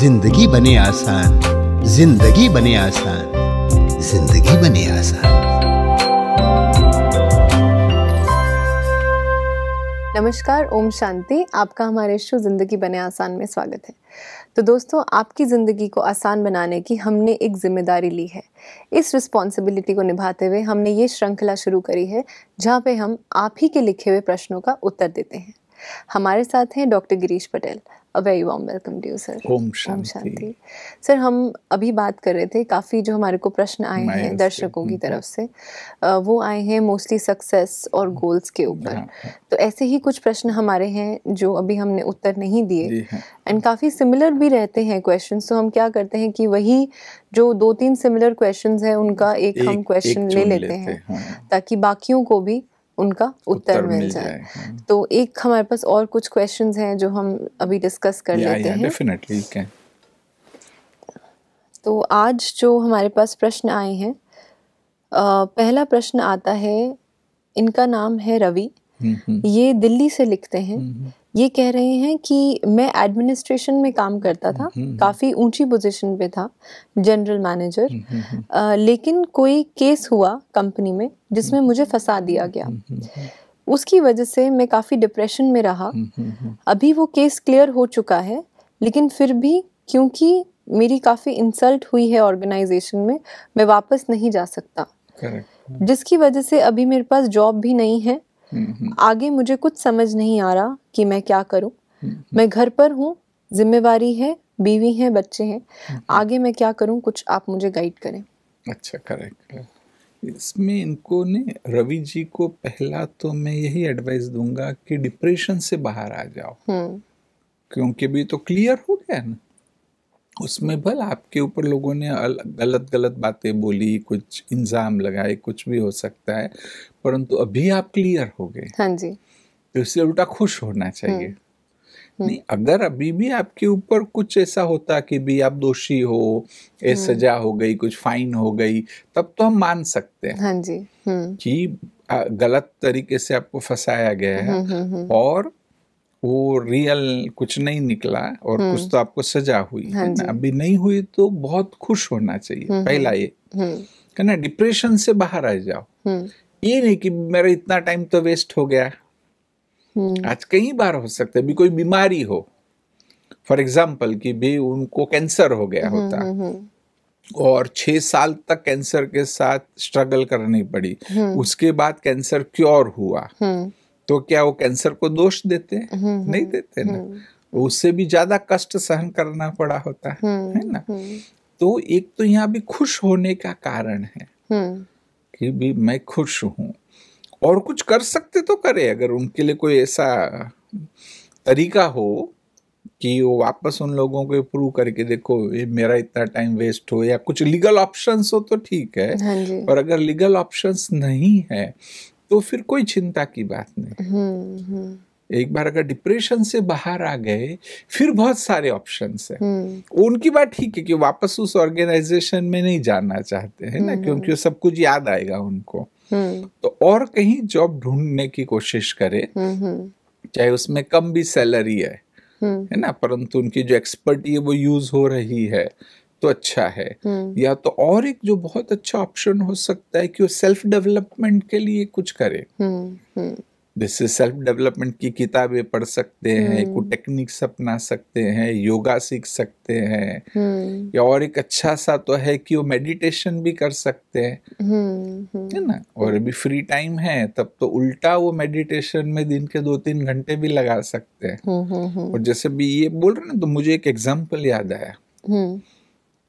जिंदगी बने आसान जिंदगी बने आसान जिंदगी बने आसान नमस्कार ओम शांति आपका हमारे शो ज़िंदगी बने आसान में स्वागत है तो दोस्तों आपकी ज़िंदगी को आसान बनाने की हमने एक जिम्मेदारी ली है इस रिस्पॉन्सिबिलिटी को निभाते हुए हमने ये श्रृंखला शुरू करी है जहाँ पे हम आप ही के लिखे हुए प्रश्नों का उत्तर देते हैं हमारे साथ हैं doctor Girish Patel a very warm welcome to sir Om Shanti sir हम अभी बात कर रहे थे काफ़ी जो हमारे को प्रश्न आए हैं दर्शकों की हम्म, तरफ हाँ। से वो आए हैं मोस्टली सक्सेस और गोल्स हम्म। के ऊपर हाँ, हाँ। तो ऐसे ही कुछ प्रश्न हमारे हैं जो अभी हमने उत्तर नहीं दिए एंड काफ़ी सिमिलर भी रहते हैं क्वेश्चन तो हम क्या करते हैं कि वही जो दो तीन सिमिलर क्वेश्चन हैं उनका एक, एक हम क्वेश्चन ले लेते हैं ताकि बाकियों को भी उनका उत्तर, उत्तर मिल जाए हाँ। तो एक हमारे पास और कुछ क्वेश्चंस हैं जो हम अभी डिस्कस कर या, लेते या, हैं डेफिनेटली तो आज जो हमारे पास प्रश्न आए हैं पहला प्रश्न आता है इनका नाम है रवि हम्म, हम्म। ये दिल्ली से लिखते हैं हम्म, ये कह रहे हैं कि मैं एडमिनिस्ट्रेशन में काम करता था हम्म, हम्म। काफ़ी ऊंची पोजीशन पे था जनरल मैनेजर हम्म, लेकिन कोई केस हुआ कंपनी में जिसमें मुझे फंसा दिया गया उसकी वजह से मैं काफ़ी डिप्रेशन में रहा अभी वो केस क्लियर हो चुका है लेकिन फिर भी क्योंकि मेरी काफ़ी इंसल्ट हुई है ऑर्गेनाइजेशन में मैं वापस नहीं जा सकता जिसकी वजह से अभी मेरे पास जॉब भी नहीं है आगे मुझे कुछ समझ नहीं आ रहा कि मैं क्या करूं मैं घर पर हूँ जिम्मेवारी है बीवी है बच्चे हैं आगे मैं क्या करूं कुछ आप मुझे गाइड करें अच्छा करेक्ट इसमें इनको ने रवि जी को पहला तो मैं यही एडवाइस दूंगा कि डिप्रेशन से बाहर आ जाओ हम्म। क्योंकि भी तो क्लियर हो गया ना उसमें भल आपके ऊपर लोगों ने गलत गलत बातें बोली कुछ इंजाम लगाए कुछ भी हो सकता है परंतु अभी आप क्लियर हो गए हाँ जी तो इससे उल्टा खुश होना चाहिए हम्म। नहीं हम्म। अगर अभी भी आपके ऊपर कुछ ऐसा होता कि भी आप दोषी हो ए हम्म। सजा हो गई कुछ फाइन हो गई तब तो हम मान सकते हैं हाँ जी कि गलत तरीके से आपको फंसाया गया है और वो रियल कुछ नहीं निकला और हम्म। कुछ तो आपको सजा हुई हाँ ना अभी नहीं हुई तो बहुत खुश होना चाहिए हम्म, पहला ये कहना हम्म, डिप्रेशन से बाहर आ जाओ ये नहीं कि मेरा इतना टाइम तो वेस्ट हो गया आज कई बार हो सकता है भी कोई बीमारी हो फॉर एग्जाम्पल कि भी उनको कैंसर हो गया होता और छह साल तक कैंसर के साथ स्ट्रगल करनी पड़ी उसके बाद कैंसर क्योर हुआ तो क्या वो कैंसर को दोष देते हम्म, हम्म, नहीं देते ना हम्म। तो उससे भी ज्यादा कष्ट सहन करना पड़ा होता है है ना तो एक तो यहाँ भी खुश होने का कारण है कि भी मैं खुश हूँ और कुछ कर सकते तो करे अगर उनके लिए कोई ऐसा तरीका हो कि वो वापस उन लोगों को प्रूव करके देखो ये मेरा इतना टाइम वेस्ट हो या कुछ लीगल ऑप्शंस हो तो ठीक है हाँ पर अगर लीगल ऑप्शंस नहीं है तो फिर कोई चिंता की बात नहीं हम्म, हम्म। एक बार अगर डिप्रेशन से बाहर आ गए फिर बहुत सारे है हुँ. हम्म। उनकी बात ठीक है कि वापस उस ऑर्गेनाइजेशन में नहीं जाना चाहते हैं ना क्योंकि सब कुछ याद आएगा उनको तो और कहीं जॉब ढूंढने की कोशिश करे चाहे उसमें कम भी सैलरी है है ना परंतु उनकी जो एक्सपर्टी है वो यूज हो रही है तो अच्छा है हम्म। या तो और एक जो बहुत अच्छा ऑप्शन हो सकता है कि वो सेल्फ डेवलपमेंट के लिए कुछ करे हम्म, हम्म। जैसे सेल्फ डेवलपमेंट की किताबें पढ़ सकते हैं कुछ टेक्निक्स अपना सकते हैं योगा सीख सकते हैं या और एक अच्छा सा तो है कि वो मेडिटेशन भी कर सकते हैं है ना और अभी फ्री टाइम है तब तो उल्टा वो मेडिटेशन में दिन के दो तीन घंटे भी लगा सकते हैं और जैसे भी ये बोल रहे ना तो मुझे एक एग्जाम्पल याद आया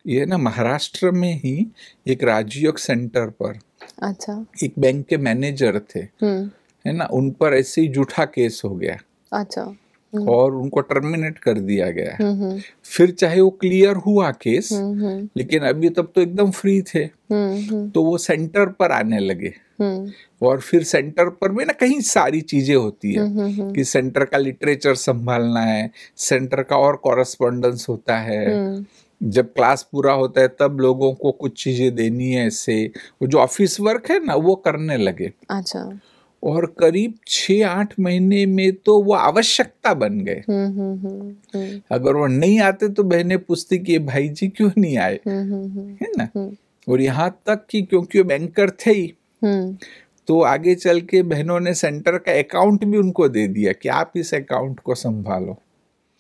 ये ना महाराष्ट्र में ही एक राजयोग सेंटर पर अच्छा एक बैंक के मैनेजर थे हम्म। है ना उन पर ऐसे ही जूठा केस हो गया अच्छा हम्म। और उनको टर्मिनेट कर दिया गया हम्म, फिर चाहे वो क्लियर हुआ केस लेकिन अभी तब तो एकदम फ्री थे तो वो सेंटर पर आने लगे और फिर सेंटर पर भी ना कहीं सारी चीजें होती है कि सेंटर का लिटरेचर संभालना है सेंटर का और कॉरेस्पोंडेंस होता है जब क्लास पूरा होता है तब लोगों को कुछ चीजें देनी है ऐसे वो जो ऑफिस वर्क है ना वो करने लगे अच्छा और करीब छः आठ महीने में तो वो आवश्यकता बन गए हम्म, हम्म, हम्म, अगर वो नहीं आते तो बहने पूछती कि भाई जी क्यों नहीं आए है ना और यहाँ तक कि क्योंकि वो बैंकर थे ही तो आगे चल के बहनों ने सेंटर का अकाउंट भी उनको दे दिया कि आप इस अकाउंट को संभालो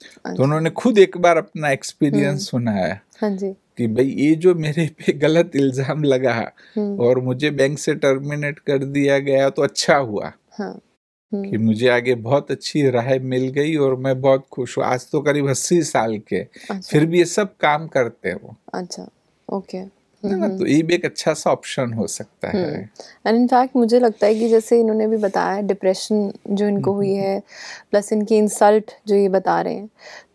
हाँ तो उन्होंने खुद एक बार अपना एक्सपीरियंस हम्म। सुनाया हाँ जी कि भाई ये जो मेरे पे गलत इल्जाम लगा हम्म। और मुझे बैंक से टर्मिनेट कर दिया गया तो अच्छा हुआ हाँ, कि हम्म। मुझे आगे बहुत अच्छी राह मिल गई और मैं बहुत खुश हूँ आज तो करीब अस्सी साल के अच्छा। फिर भी ये सब काम करते हो अच्छा ओके सकते हैं ना तो ये भी एक अच्छा सा ऑप्शन हो सकता है एंड हम्म। इनफैक्ट मुझे लगता है कि जैसे इन्होंने भी बताया डिप्रेशन जो इनको हुई है प्लस इनकी इंसल्ट जो ये बता रहे हैं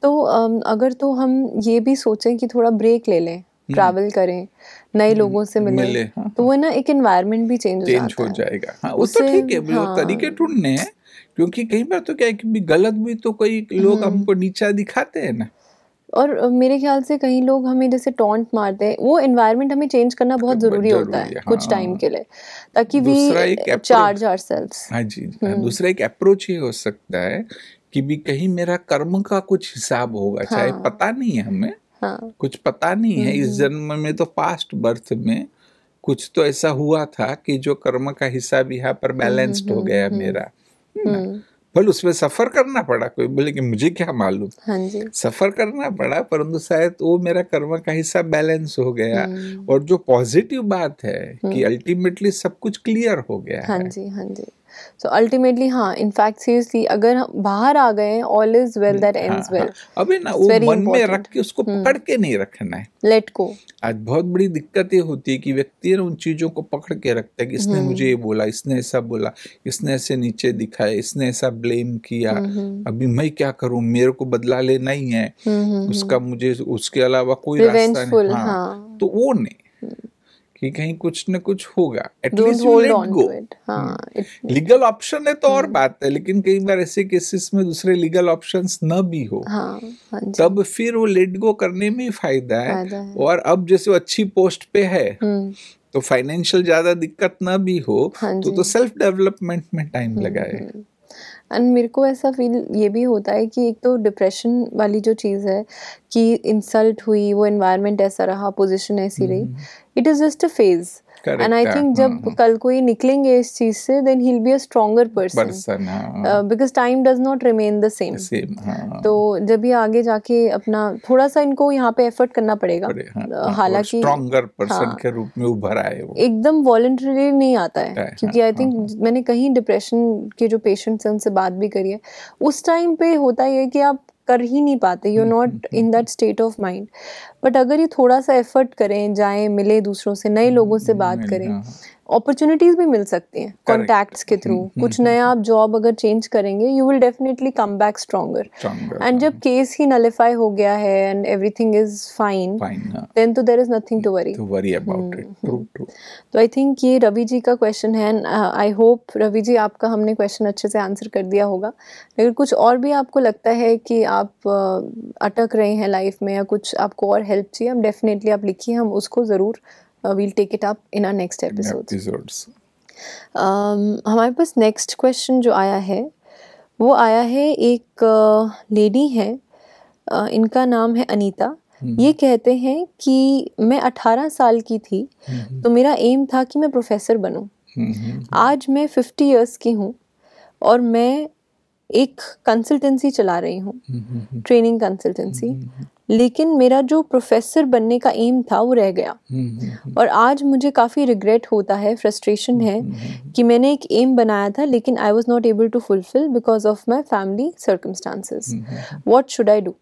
तो um, अगर तो हम ये भी सोचें कि थोड़ा ब्रेक ले लें ट्रैवल हम्म। करें नए हम्म। लोगों से मिले, मिले हाँ, तो हाँ। वो ना एक एनवायरनमेंट भी चेंज चेंज हो जाएगा हाँ, उस तो ठीक है हाँ, तरीके ढूंढने हैं क्योंकि कई बार तो क्या है कि भी गलत भी तो कोई लोग हमको नीचा दिखाते हैं ना और मेरे ख्याल से कहीं लोग हमें जैसे टॉन्ट मारते हैं वो एनवायरनमेंट हमें चेंज करना बहुत जरूरी होता है हाँ, कुछ टाइम के लिए ताकि वी चार्ज आवरसेल्व्स हाँ जी हाँ, हम्म। दूसरा एक अप्रोच ये हो सकता है कि भी कहीं मेरा कर्म का कुछ हिसाब होगा हाँ, चाहे पता नहीं है हमें हाँ, कुछ पता नहीं है इस हम्म। जन्म में तो पास्ट बर्थ में कुछ तो ऐसा हुआ था कि जो कर्म का हिसाब यहाँ पर बैलेंस्ड हम्म, हो गया मेरा भले उसमें सफर करना पड़ा कोई बोले कि मुझे क्या मालूम हाँ जी सफर करना पड़ा परंतु शायद वो मेरा कर्म का हिस्सा बैलेंस हो गया हम्म। और जो पॉजिटिव बात है हम्म। कि अल्टीमेटली सब कुछ क्लियर हो गया हाँ जी हाँ जी सो अल्टीमेटली हाँ इनफैक्ट सीरियसली अगर बाहर आ गए all is well that ends well अबे ना वो मन में रख के उसको हम्म। पकड़ के नहीं रखना है लेट को आज बहुत बड़ी दिक्कत ये होती है कि व्यक्ति ना उन चीजों को पकड़ के रखता है कि इसने हम्म। मुझे ये बोला इसने ऐसा बोला इसने ऐसे नीचे दिखाया इसने ऐसा ब्लेम किया हम्म, अभी मैं क्या करूं मेरे को बदला लेना ही है उसका मुझे उसके अलावा कोई रास्ता नहीं हाँ। हाँ। तो वो नहीं कि कहीं कुछ न कुछ होगा at least let go legal option है तो और hmm. बात है लेकिन कई बार ऐसे केसेस में दूसरे लीगल ऑप्शंस न भी हो हाँ, हाँ तब फिर वो लेट गो करने में फायदा है, फायदा है और अब जैसे वो अच्छी पोस्ट पे है hmm. तो फाइनेंशियल ज्यादा दिक्कत ना भी हो हाँ तो तो सेल्फ डेवलपमेंट में टाइम hmm, लगाए एंड मेरे को ऐसा फील ये भी होता है कि एक तो डिप्रेशन वाली जो चीज़ है कि इंसल्ट हुई वो एनवायरनमेंट ऐसा रहा पोजीशन ऐसी रही it is just a phase and I think जब mm-hmm. कल को ही निकलेंगे इस चीज से देन ही be a stronger person because time does not remain the same तो जब ये आगे जाके अपना थोड़ा सा इनको यहाँ पे एफर्ट करना पड़ेगा हाँ। uh, हाँ, हालांकि स्ट्रॉन्गर पर्सन हाँ। के रूप में उभर आए वो एकदम वॉलंटरी नहीं आता है क्योंकि आई थिंक मैंने कहीं डिप्रेशन के जो पेशेंट्स हैं उनसे बात भी करी है उस टाइम पे होता ये है कि आप कर ही नहीं पाते you not in that state of mind but अगर ये थोड़ा सा एफर्ट करें जाएं मिलें दूसरों से नए लोगों से हम्म, बात करें अपॉर्चुनिटीज हाँ, हाँ। भी मिल सकती हैं कॉन्टैक्ट्स के थ्रू हम्म, कुछ हम्म, नया आप जॉब अगर चेंज करेंगे you will definitely come back stronger and जब केस हाँ। ही नलिफाई हो गया है and everything is fine then तो there is nothing to worry तो आई थिंक ये रवि जी का क्वेश्चन है and I hope Ravi ji आपका हमने क्वेश्चन अच्छे से आंसर कर दिया होगा लेकिन कुछ और भी आपको लगता है कि आप uh, अटक रहे हैं लाइफ में या कुछ आपको और हेल्प चाहिए आप डेफिनेटली आप लिखिए हम उसको ज़रूर will take it up in our next episode हमारे पास नेक्स्ट क्वेश्चन जो आया है वो आया है एक लेडी uh, है uh, इनका नाम है अनीता हम्म। ये कहते हैं कि मैं 18 साल की थी हम्म। तो मेरा एम था कि मैं प्रोफेसर बनूं हम्म। आज मैं 50 इयर्स की हूँ और मैं एक कंसल्टेंसी चला रही हूँ ट्रेनिंग कंसल्टेंसी लेकिन मेरा जो प्रोफेसर बनने का एम था वो रह गया हम्म, हम्म, हम्म। और आज मुझे काफ़ी रिग्रेट होता है फ्रस्ट्रेशन है कि मैंने एक एम बनाया था लेकिन I was not able to fulfil because of my family circumstances what should I do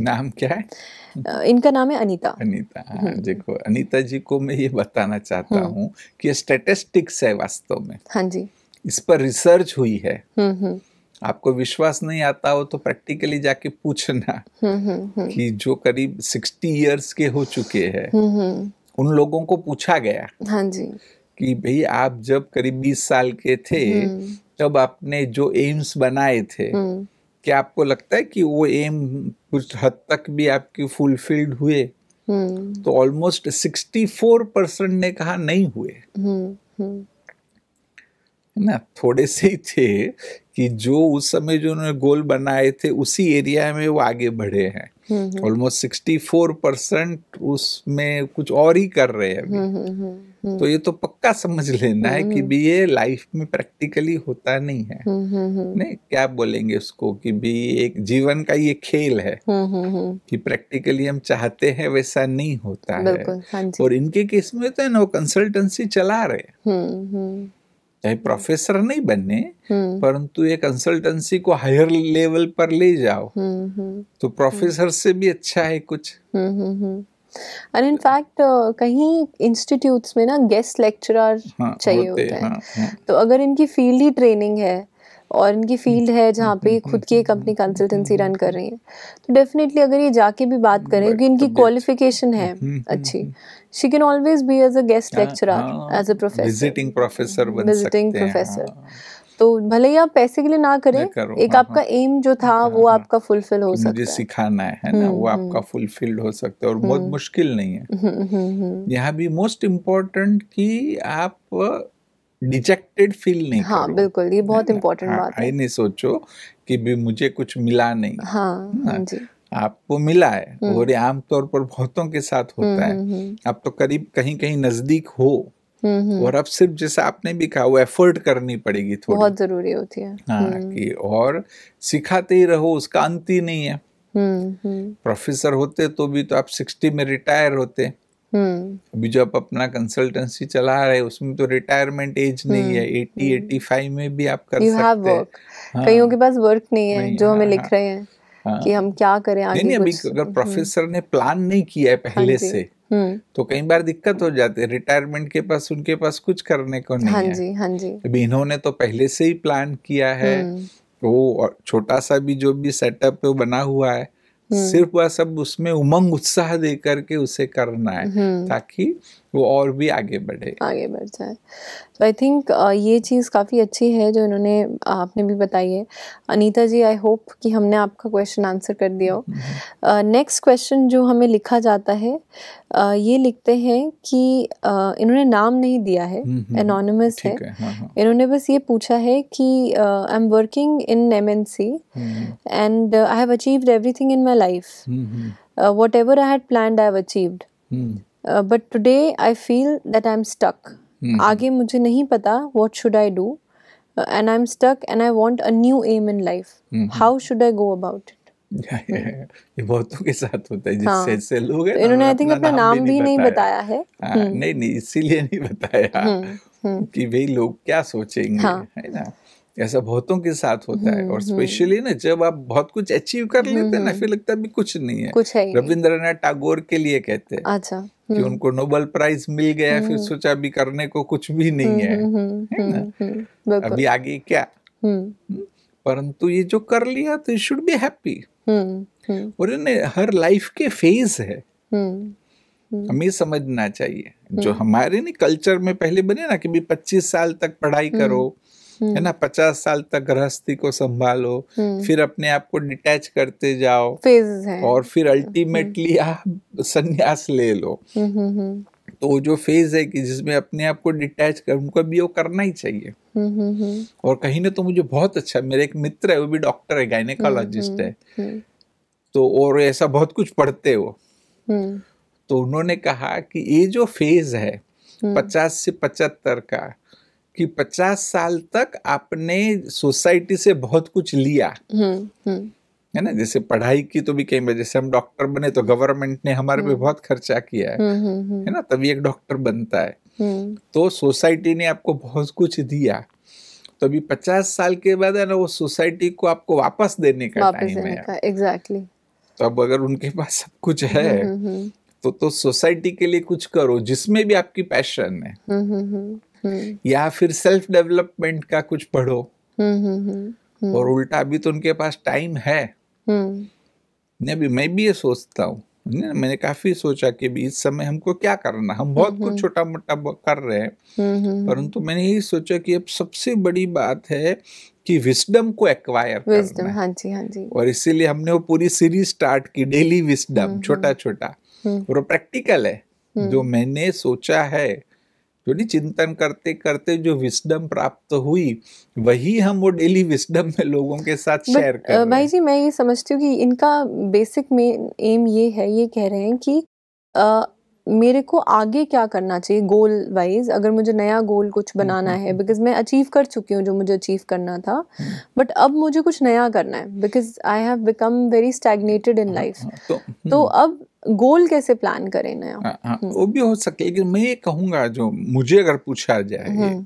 नाम क्या है इनका नाम है अनीता अनीता हाँ देखो अनीता जी को मैं ये बताना चाहता हूँ कि स्टेटिस्टिक्स है वास्तव में हाँ जी इस पर रिसर्च हुई है आपको विश्वास नहीं आता हो तो प्रैक्टिकली जाके पूछना हम्म, हम्म, हम्म। कि जो करीब सिक्सटी इयर्स के हो चुके हैं उन लोगों को पूछा गया हाँ जी कि भाई आप जब करीब बीस साल के थे तब आपने जो एम्स बनाए थे क्या आपको लगता है कि वो एम कुछ हद तक भी आपकी फुलफिल्ड हुए तो ऑलमोस्ट सिक्सटी फोर परसेंट ने कहा नहीं हुए है ना थोड़े से ही थे कि जो उस समय जो उन्होंने गोल बनाए थे उसी एरिया में वो आगे बढ़े हैं ऑलमोस्ट सिक्सटी फोर परसेंट उसमें कुछ और ही कर रहे हैं अभी हम्म, हम्म, हम्म, तो ये तो पक्का समझ लेना है कि भी ये लाइफ में प्रैक्टिकली होता नहीं है नहीं क्या बोलेंगे उसको कि भी एक जीवन का ये खेल है कि प्रैक्टिकली हम चाहते हैं वैसा नहीं होता है हाँ और इनके केस में तो है ना वो कंसल्टेंसी चला रहे हैं चाहे प्रोफेसर नहीं बनने हम्म। परंतु ये कंसल्टेंसी को हायर लेवल पर ले जाओ हम्म, हम्म। तो प्रोफेसर से भी अच्छा है कुछ और इनफैक्ट uh, कहीं इंस्टीट्यूट्स में ना गेस्ट लेक्चरर हाँ, चाहिए होते, होते हैं हाँ, हाँ. तो अगर इनकी फील्ड ही ट्रेनिंग है और इनकी फील्ड है जहाँ पे हम्म, हम्म, खुद की एक अपनी कंसल्टेंसी रन कर रही है हम्म, तो डेफिनेटली अगर ये जाके भी बात करें क्योंकि इनकी क्वालिफिकेशन है अच्छी she can always be as a guest lecture as a professor visiting professor तो भले ही आप पैसे के लिए ना करें एक हाँ, आपका एम हाँ। जो था हाँ, वो हाँ। आपका फुलफिल हो सकता है मुझे सिखाना है ना वो आपका फुलफिल्ड हो सकता है और बहुत मुश्किल नहीं है यहाँ भी मोस्ट इम्पोर्टेंट कि आप डिजेक्टेड फील नहीं हाँ करो। बिल्कुल ये बहुत इम्पोर्टेंट हाँ, बात है नहीं सोचो कि भी मुझे कुछ मिला नहीं हाँ, हाँ जी आपको मिला है हम्म। और आमतौर पर बहुतों के साथ हम्म, होता है हम्म, आप तो करीब कहीं कहीं नजदीक हो और अब सिर्फ जैसा आपने भी कहा वो एफर्ट करनी पड़ेगी थोड़ी बहुत जरूरी होती है हाँ कि और सिखाते ही रहो उसका अंत ही नहीं है प्रोफेसर होते तो भी तो आप सिक्सटी में रिटायर होते हैं हम्म બીજા પપ્પા ના કન્સલ્ટન્સી ચલા આ રહે છે उसमे તો रिटायरमेंट એજ નહી હે 80 85 મે ભી આપ કર સકતે હૈ કઈઓ કે પાસ વર્ક નહી હે જો મે લિખ રહે હે કે હમ ક્યા કરે આગે નહી નહી અભી અગર પ્રોફેસર ને પ્લાન નહી કિયા હે પહેલે સે હમ તો કઈ બાર દિક્કત હો જાતે હે रिटायरमेंट કે પાસ ઉનકે પાસ કુછ karne ko nahi hai હાજી હાજી લેક ઇનહોને તો પહેલે સે હી પ્લાન કિયા હે વો ઓર છોટા સા ભી જો ભી સેટ અપ મે બના હુઆ હે सिर्फ वह सब उसमें उमंग उत्साह दे करके उसे करना है हम्म। ताकि वो और भी आगे बढ़े आगे बढ़ जाए तो आई थिंक ये चीज़ काफ़ी अच्छी है जो इन्होंने आपने भी बताई है अनीता जी आई होप कि हमने आपका क्वेश्चन आंसर कर दिया हो नेक्स्ट हम्म। क्वेश्चन uh, जो हमें लिखा जाता है uh, ये लिखते हैं कि uh, इन्होंने नाम नहीं दिया है एनोनमस हम्म, हम्म। है, है हाँ, हाँ। इन्होंने बस ये पूछा है कि I am working in M N C and I have achieved everything in my life whatever I had plan I have achieved but today I feel that I am stuck आगे मुझे नहीं पता what should I do and I am stuck and I want a new aim in life how should I go about it ये बहुतों के साथ होता है हाँ, से लोग हैं इन्होंने आई थिंक अपना नाम भी नहीं बताया है हाँ, हम्म। नहीं नहीं इसीलिए नहीं बताया हम्म, हम्म। कि भाई लोग क्या सोचेंगे हाँ। है ना ऐसा बहुतों के साथ होता है और स्पेशली ना जब आप बहुत कुछ अचीव कर लेते हैं ना फिर लगता है भी कुछ नहीं है कुछ है रविंद्रनाथ टैगोर के लिए कहते हैं अच्छा कि हम्म। उनको नोबल प्राइज मिल गया फिर हम्म। सोचा अभी करने को कुछ भी नहीं हम्म, है है ना अभी आगे क्या परंतु ये जो कर लिया तो यू शुड बी हैप्पी और हर लाइफ के फेज है हमें समझना चाहिए जो हमारे ना कल्चर में पहले बने ना कि भी 25 साल तक पढ़ाई करो है ना हम्म। पचास साल तक गृहस्थी को संभालो हम्म। फिर अपने आप को डिटैच करते जाओ और फिर अल्टीमेटली हम्म। आप संन्यास ले लो तो वो जो फेज है कि जिसमें अपने आप को डिटैच कर उनको भी वो करना ही चाहिए और कहीं ना तो मुझे बहुत अच्छा मेरे एक मित्र है वो भी डॉक्टर है गायनेकोलॉजिस्ट है तो और ऐसा बहुत कुछ पढ़ते हो तो उन्होंने कहा कि ये जो फेज है पचास से पचहत्तर का कि पचास साल तक आपने सोसाइटी से बहुत कुछ लिया हम्म, हम्म। है ना जैसे पढ़ाई की तो भी कई बार जैसे हम डॉक्टर बने तो गवर्नमेंट ने हमारे पे हम्म। बहुत खर्चा किया है है ना तभी एक डॉक्टर बनता है तो सोसाइटी ने आपको बहुत कुछ दिया तो अभी पचास साल के बाद है ना वो सोसाइटी को आपको वापस देने का टाइम है एग्जैक्टली तो अब अगर उनके पास सब कुछ है तो तो सोसाइटी के लिए कुछ करो जिसमें भी आपकी पैशन है हम्म। या फिर सेल्फ डेवलपमेंट का कुछ पढ़ो हम्म, हम्म, और उल्टा अभी तो उनके पास टाइम है नहीं भी मैं भी ये सोचता हूँ मैंने काफी सोचा कि भी इस समय हमको क्या करना हम बहुत कुछ छोटा मोटा कर रहे हैं परंतु मैंने यही सोचा कि अब सबसे बड़ी बात है कि विस्डम को एक्वायर करना हाँ जी हाँ जी और इसीलिए हमने वो पूरी सीरीज स्टार्ट की डेली विस्डम छोटा छोटा और प्रैक्टिकल है जो मैंने सोचा है तो नहीं चिंतन करते करते जो विस्डम प्राप्त हुई वही हम वो डेली विस्डम में लोगों के साथ शेयर कर रहे भाई जी मैं ये समझती हूँ कि इनका बेसिक में एम ये है ये कह रहे हैं कि आ, मेरे को आगे क्या करना चाहिए गोल वाइज अगर मुझे नया गोल कुछ हम्म, बनाना हम्म, है बिकॉज हम्म। मैं अचीव कर चुकी हूँ जो मुझे अचीव करना था बट अब मुझे कुछ नया करना है because I have become very stagnated in life तो, तो अब गोल कैसे प्लान करें नया हाँ, हाँ, हम्म। वो भी हो सके लेकिन मैं ये कहूंगा जो मुझे अगर पूछा जाए हम्म।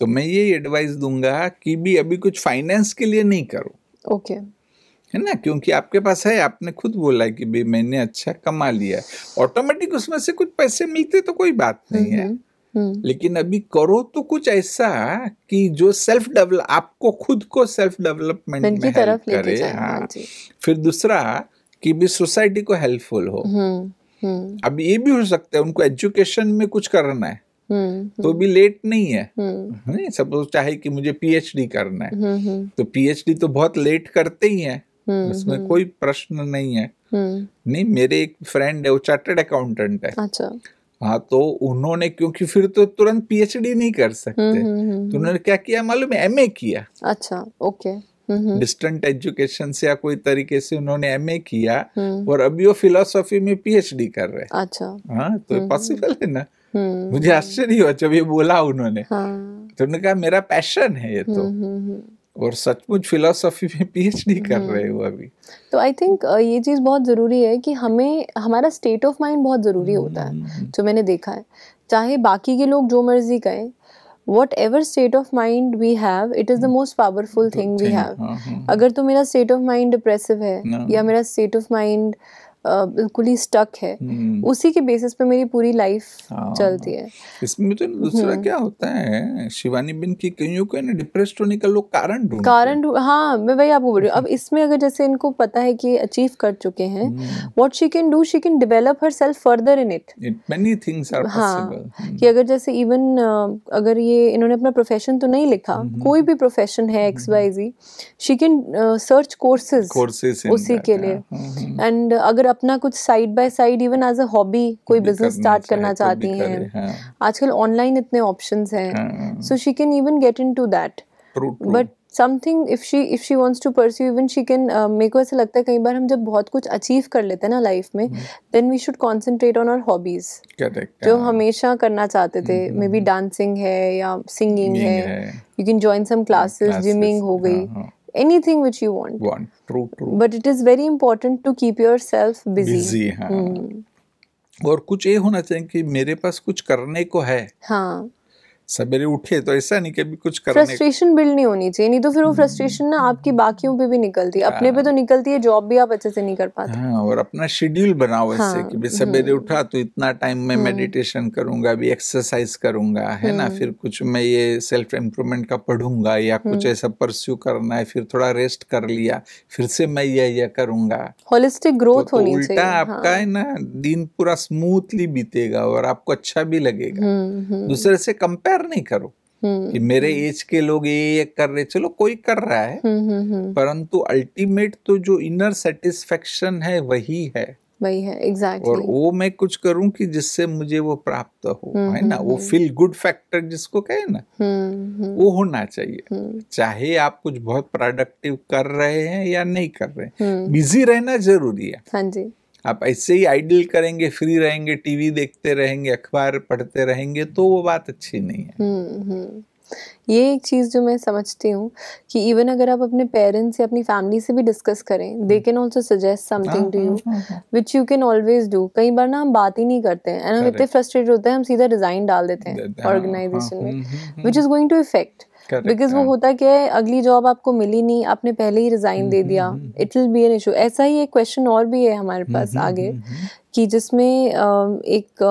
तो मैं ये एडवाइस दूंगा कि भी अभी कुछ फाइनेंस के लिए नहीं करो ओके है ना क्योंकि आपके पास है आपने खुद बोला कि भाई मैंने अच्छा कमा लिया ऑटोमेटिक उसमें से कुछ पैसे मिलते तो कोई बात हम्म, नहीं है लेकिन अभी करो तो कुछ ऐसा कि जो सेल्फ डेवलप आपको खुद को सेल्फ डेवलपमेंट में तरफ करे हाँ, हाँ। फिर दूसरा कि भी सोसाइटी को हेल्पफुल हो हम्म, हम्म। अब ये भी हो सकता है उनको एजुकेशन में कुछ करना है हम्म, तो भी लेट नहीं है सपोज चाहे कि मुझे पीएचडी करना है तो पीएचडी तो बहुत लेट करते ही है उसमें कोई प्रश्न नहीं है नहीं मेरे एक फ्रेंड है वो चार्ट अकाउंटेंट है अच्छा। हाँ तो उन्होंने क्योंकि फिर तो तुरंत पीएचडी नहीं कर सकते तो उन्होंने क्या किया मालूम एमए किया अच्छा ओके डिस्टेंट हम्म। एजुकेशन से या कोई तरीके से उन्होंने एमए किया हम्म। और अभी वो फिलोसॉफी में पीएचडी कर रहे अच्छा हाँ तो पॉसिबल हम्म। है ना मुझे आश्चर्य हुआ जब ये बोला उन्होंने हाँ। तो उन्होंने कहा मेरा पैशन है ये तो और सचमुच फिलोसॉफी में पीएचडी कर रहे हो अभी तो आई थिंक ये चीज़ बहुत ज़रूरी है कि हमें हमारा स्टेट ऑफ माइंड बहुत ज़रूरी होता है जो मैंने देखा है चाहे बाकी के लोग जो मर्जी कहें whatever state of mind we have it is the most powerful thing we have अगर तो मेरा स्टेट ऑफ माइंड डिप्रेसिव है या मेरा स्टेट ऑफ माइंड बिल्कुल ही स्टक है हम्म। उसी के बेसिस पे मेरी पूरी लाइफ हाँ। चलती है इसमें तो दूसरा हम्म। क्या होता है शिवानी बिन की कईयों को ना डिप्रेस होने का लोग कारण कारण हाँ मैं वही आपको बोल रही हूँ अब इसमें अगर जैसे इनको पता है कि अचीव कर चुके हैं what she can do she can develop herself further in it many things are हाँ हम्म। कि अगर जैसे इवन अगर ये इन्होंने अपना प्रोफेशन तो नहीं लिखा कोई भी प्रोफेशन है X Y Z she can search courses उसी के हाँ। लिए एंड अगर अपना कुछ side by side even as a hobby कोई बिजनेस स्टार्ट करना चाहती हैं हाँ। आजकल ऑनलाइन इतने ऑप्शन हैं so she can even get into that but something if she if she wants to pursue even she can मेरे को ऐसा लगता है कई बार हम जब बहुत कुछ अचीव कर लेते हैं ना लाइफ में then we should concentrate on our hobbies जो हाँ। हमेशा करना चाहते थे मे बी डांसिंग है या सिंगिंग है you can join some classes gymming हो हाँ, गई anything which you want want true true but it is very important to keep yourself busy busy हाँ. hmm. और कुछ ये होना चाहिए कि मेरे पास कुछ करने को है हाँ सवेरे उठे तो ऐसा नहीं कभी कुछ करने फ्रस्ट्रेशन बिल्ड नहीं होनी चाहिए नहीं तो फिर वो फ्रस्ट्रेशन हम्म। ना आपकी बाकियों पे भी निकलती है हाँ। अपने पे तो निकलती है जॉब भी आप अच्छे से नहीं कर पाते हाँ, और अपना शेड्यूल बनाओ हाँ, ऐसे कि भी सवेरे हम्म। उठा तो इतना टाइम में मेडिटेशन करूंगा अभी एक्सरसाइज करूंगा है ना हम्म। फिर कुछ मैं ये सेल्फ इम्प्रूवमेंट का पढ़ूंगा या कुछ ऐसा परस्यू करना है फिर थोड़ा रेस्ट कर लिया फिर से मैं यह यह करूंगा होलिस्टिक तो- ग्रोथ तो होनी चाहिए हाँ। आपका है ना दिन पूरा स्मूथली बीतेगा और आपको अच्छा भी लगेगा दूसरे से कंपेयर कंपेयर नहीं करो हम्म। कि मेरे एज के लोग ये ये कर रहे चलो कोई कर रहा है हम्म, हम्म, परंतु अल्टीमेट तो जो इनर सेटिस्फेक्शन है वही है वही है एग्जैक्टली और वो मैं कुछ करूं कि जिससे मुझे वो प्राप्त हो है ना वो फील गुड फैक्टर जिसको कहे ना वो होना चाहिए चाहे आप कुछ बहुत प्रोडक्टिव कर रहे हैं या नहीं कर रहे हैं बिजी रहना जरूरी है हाँ जी आप ऐसे ही आइडल करेंगे फ्री रहेंगे टीवी देखते रहेंगे अखबार पढ़ते रहेंगे तो वो बात अच्छी नहीं है हम्म, हम्म। ये एक चीज़ जो मैं समझती हूँ कि इवन अगर आप अपने पेरेंट्स या अपनी फैमिली से भी डिस्कस करें they can also suggest something to you which you can always do कई बार ना हम बात ही नहीं करते हैं एंड हम इतने फ्रस्ट्रेट होते हैं हम सीधा डिज़ाइन डाल देते हैं ऑर्गेनाइजेशन हाँ, हाँ, में which is going to effect because वो हाँ। होता क्या है अगली जॉब आपको मिली नहीं आपने पहले ही रिजाइन दे हम्म, दिया it will be an issue ऐसा ही एक क्वेश्चन और भी है हमारे हम्म, पास हम्म, आगे कि जिसमें एक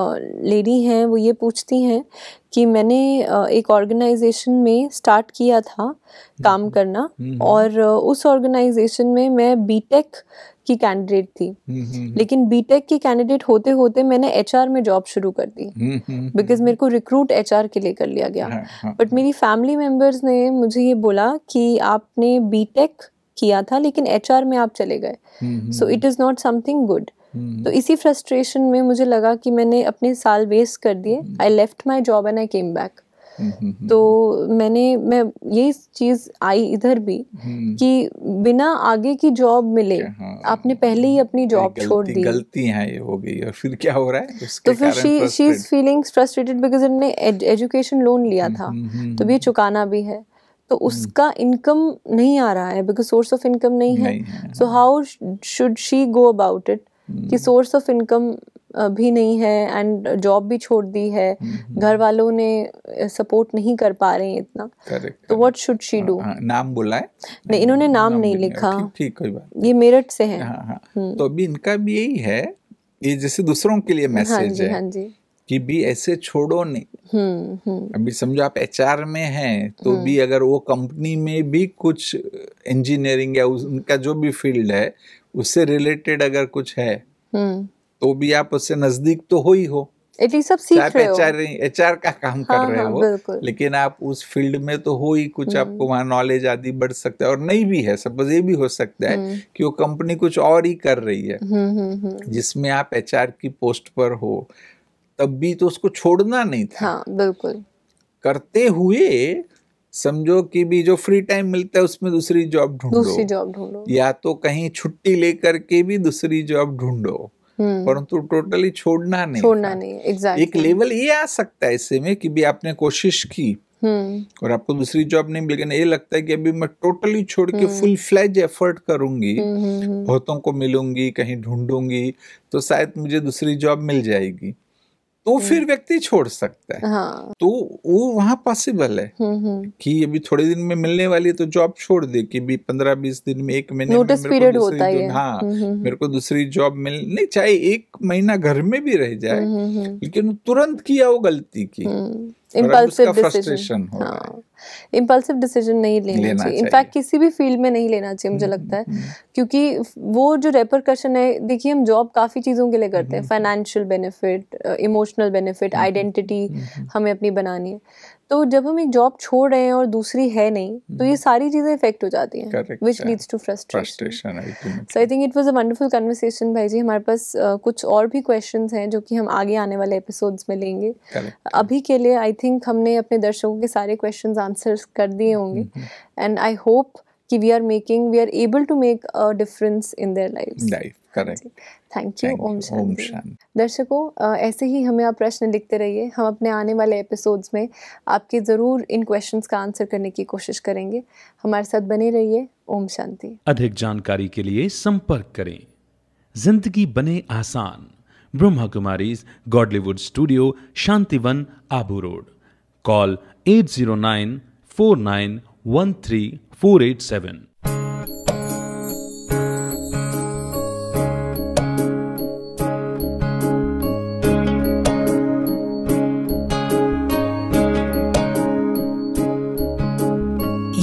लेडी हैं वो ये पूछती हैं कि मैंने एक ऑर्गेनाइजेशन में स्टार्ट किया था काम हम्म, करना हम्म, हम्म। और उस ऑर्गेनाइजेशन में मैं बीटेक की कैंडिडेट थी लेकिन बीटेक की कैंडिडेट होते होते मैंने एचआर में जॉब शुरू कर दी बिकॉज मेरे को रिक्रूट एचआर के लिए कर लिया गया बट हाँ, हाँ, हाँ। मेरी फैमिली मेम्बर्स ने मुझे ये बोला कि आपने बीटेक किया था लेकिन एचआर में आप चले गए so it is not something good हम्म। तो इसी फ्रस्ट्रेशन में मुझे लगा कि मैंने अपने साल वेस्ट कर दिए I left my job and I came back तो मैंने मैं यही चीज़ आई इधर भी हम्म। कि बिना आगे की जॉब मिले हाँ। आपने पहले ही अपनी जॉब छोड़ दी गलती है ये हो गई और फिर क्या हो रहा है उसके तो फिर she she is feeling frustrated because हमने एजुकेशन लोन लिया हम्म, था तो भी चुकाना भी है तो उसका इनकम नहीं आ रहा है बिकॉज सोर्स ऑफ इनकम नहीं है so how should she go about it हम्म। कि सोर्स ऑफ इनकम भी नहीं है एंड जॉब भी छोड़ दी है हम्म। घर वालों ने सपोर्ट नहीं कर पा रहे हैं इतना तो व्हाट शुड शी डू नाम बोला है नहीं इन्होंने नाम, नाम नहीं लिखा ठीक कोई बात ये मेरठ से है हाँ, हाँ। हम्म। तो अभी इनका भी यही है ये जैसे दूसरों के लिए मैसेज हाँ जी, है हाँ जी। कि भी ऐसे छोड़ो नहीं अभी समझो आप एच में हैं तो भी अगर वो कंपनी में भी कुछ इंजीनियरिंग या उनका जो भी फील्ड है उससे रिलेटेड अगर कुछ है हम्म। तो भी आप उससे नजदीक तो हो ही हो सीख रहे एचआर का काम हाँ, कर रहे हाँ, हो लेकिन आप उस फील्ड में तो हो ही कुछ हम्म। आपको वहाँ नॉलेज आदि बढ़ सकता है और नहीं भी है सपोज ये भी हो सकता है हम्म। कि वो कंपनी कुछ और ही कर रही है जिसमें आप एचआर की पोस्ट पर हो तब भी तो उसको छोड़ना नहीं था हाँ, बिल्कुल करते हुए समझो कि भी जो फ्री टाइम मिलता है उसमें दूसरी जॉब ढूंढो दूसरी जॉब ढूंढो या तो कहीं छुट्टी लेकर के भी दूसरी जॉब ढूंढो हम्म। परंतु टोटली छोड़ना नहीं छोड़ना नहीं exactly. एक लेवल ये आ सकता है इससे में कि भी आपने कोशिश की हम्म। और आपको दूसरी जॉब नहीं मिलेगी ये लगता है कि अभी मैं टोटली छोड़ के फुल फ्लैज एफर्ट करूंगी हम्म, बहुतों को मिलूंगी कहीं ढूंढूंगी तो शायद मुझे दूसरी जॉब मिल जाएगी तो हम्म। फिर व्यक्ति छोड़ सकता है हाँ। तो वो वहाँ पॉसिबल है हम्म, हम्म। कि अभी थोड़े दिन में मिलने वाली है तो जॉब छोड़ दे कि भी पंद्रह बीस दिन में एक महीने नोटिस पीरियड होता है हाँ मेरे को दूसरी जॉब मिल नहीं चाहे एक महीना घर में भी रह जाए लेकिन तुरंत किया वो गलती की इम्पल्सिव डिसीजन इम्पल्सिव डिसीजन नहीं लेना, लेना चाहिए इनफैक्ट किसी भी फील्ड में नहीं लेना चाहिए मुझे हम्म, लगता है हम्म, हम्म। क्योंकि वो जो रेपरकशन है देखिए हम जॉब काफ़ी चीज़ों के लिए करते हैं financial benefit emotional benefit identity हमें अपनी बनानी है तो जब हम एक जॉब छोड़ रहे हैं और दूसरी है नहीं तो ये हम्म। सारी चीज़ें इफेक्ट हो जाती हैं which leads to frustration so I think it was a wonderful conversation भाई जी हमारे पास uh, कुछ और भी क्वेश्चन हैं जो कि हम आगे आने वाले एपिसोड्स में लेंगे Correct. अभी के लिए आई थिंक हमने अपने दर्शकों के सारे क्वेश्चन आंसर्स कर दिए होंगे एंड आई होप कि we are making we are able to make a difference in their life life correct thank you Om Shanti दर्शकों ऐसे ही हमें आप प्रश्न लिखते रहिए हम अपने आने वाले एपिसोड्स में आपके ज़रूर इन क्वेश्चंस का आंसर करने की कोशिश करेंगे हमारे साथ बने रहिए ओम शांति अधिक जानकारी के लिए संपर्क करें जिंदगी बने आसान Brahma Kumari Godlywood studio Shantivan Abu road call at zero nine four nine seven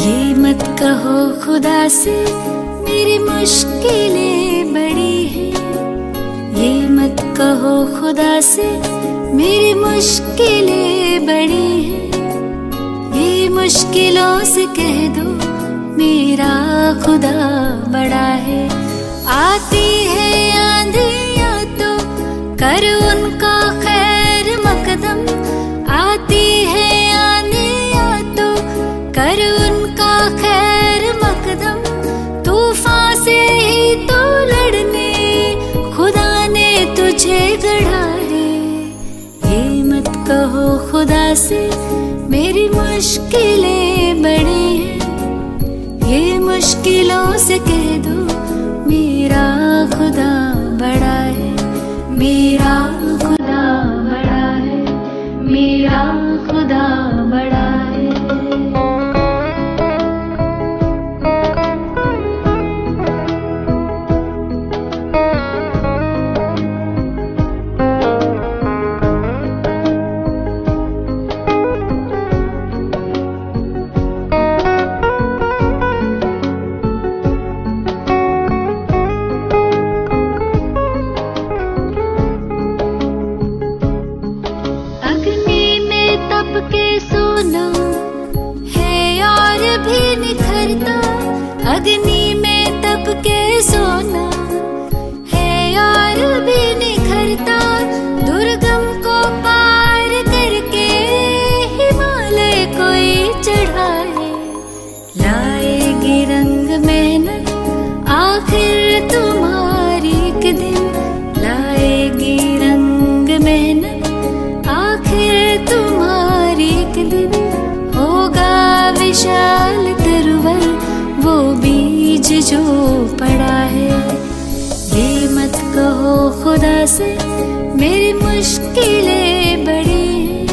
ये मत कहो खुदा से मेरी मुश्किलें बड़ी हैं ये मत कहो खुदा से मेरी मुश्किलें बड़ी मुश्किलों से कह दो मेरा खुदा बड़ा है आती है से मेरी मुश्किलें बड़ी हैं ये मुश्किलों से कह दो मेरा खुदा बड़ा है मेरा से मेरी मुश्किलें बड़ी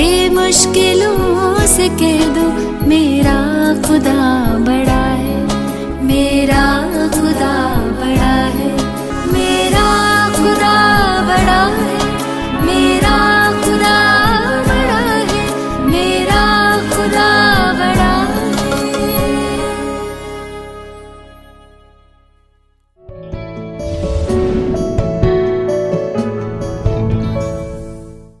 ये मुश्किलों से कह दो मेरा